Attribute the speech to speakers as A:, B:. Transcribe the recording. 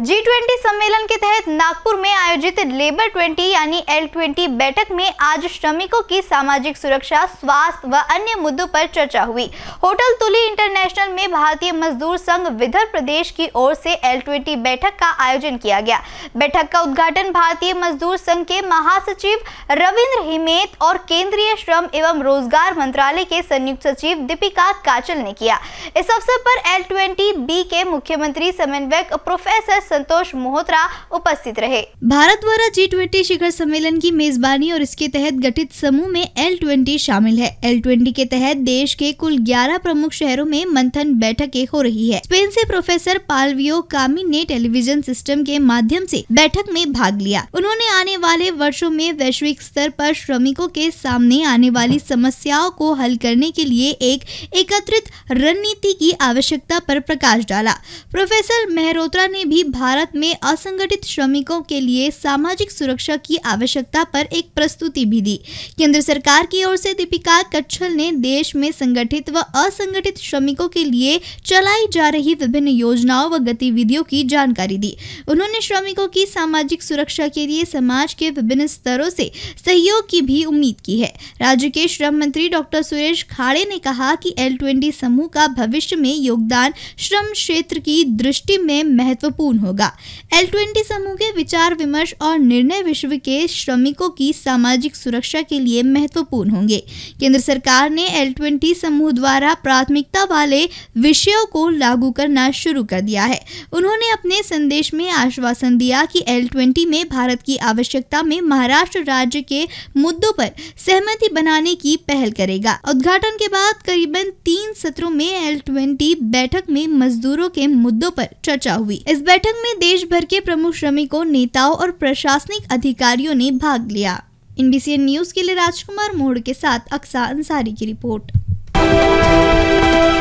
A: G twenty सम्मेलन के तहत नागपुर में आयोजित लेबर ट्वेंटी यानी एल ट्वेंटी बैठक में आज श्रमिकों की सामाजिक सुरक्षा स्वास्थ्य व अन्य मुद्दों पर चर्चा हुई होटल तुली इंटरनेशनल में भारतीय मजदूर संघ विदर्भ प्रदेश की ओर से एल ट्वेंटी बैठक का आयोजन किया गया बैठक का उद्घाटन भारतीय मजदूर संघ के महासचिव रविन्द्र हिमेत और केंद्रीय श्रम एवं रोजगार मंत्रालय के संयुक्त सचिव दीपिका काचल ने किया इस अवसर पर एल ट्वेंटी बी के मुख्यमंत्री समन्वयक प्रोफेसर संतोष मोहोत्रा उपस्थित रहे भारत द्वारा जी ट्वेंटी शिखर सम्मेलन की मेजबानी और इसके तहत गठित समूह में एल ट्वेंटी शामिल है एल ट्वेंटी के तहत देश के कुल ग्यारह प्रमुख शहरों में मंथन बैठकें हो रही है स्पेन से प्रोफेसर पालवियो कामी ने टेलीविजन सिस्टम के माध्यम से बैठक में भाग लिया उन्होंने आने वाले वर्षों में वैश्विक स्तर पर श्रमिकों के सामने आने वाली समस्याओं को हल करने के लिए एक एकत्रित रणनीति की आवश्यकता पर प्रकाश डाला प्रोफेसर मेहरोत्रा ने भी भारत में असंगठित श्रमिकों के लिए सामाजिक सुरक्षा की आवश्यकता पर एक प्रस्तुति भी दी केंद्र सरकार की ओर से दीपिका कच्छल ने देश में संगठित व असंगठित श्रमिकों के लिए चलाई जा रही विभिन्न योजनाओं व गतिविधियों की जानकारी दी उन्होंने श्रमिकों की सामाजिक सुरक्षा के लिए समाज के विभिन्न स्तरों से सहयोग की भी उम्मीद की है राज्य के श्रम मंत्री डॉक्टर सुरेश खाड़े ने कहा कि एल समूह का भविष्य में योगदान श्रम क्षेत्र की दृष्टि में महत्वपूर्ण होगा एल ट्वेंटी समूह के विचार विमर्श और निर्णय विश्व के श्रमिकों की सामाजिक सुरक्षा के लिए महत्वपूर्ण होंगे केंद्र सरकार ने एल ट्वेंटी समूह द्वारा प्राथमिकता वाले विषयों को लागू करना शुरू कर दिया है उन्होंने अपने संदेश में आश्वासन दिया कि एल ट्वेंटी में भारत की आवश्यकता में महाराष्ट्र राज्य के मुद्दों पर सहमति बनाने की पहल करेगा उद्घाटन के बाद करीबन तीन सत्रों में एल ट्वेंटी बैठक में मजदूरों के मुद्दों पर चर्चा हुई इस बैठक कार्यक्रम में देश भर के प्रमुख श्रमिकों नेताओं और प्रशासनिक अधिकारियों ने भाग लिया इन न्यूज के लिए राजकुमार मोड़ के साथ अक्सा अंसारी की रिपोर्ट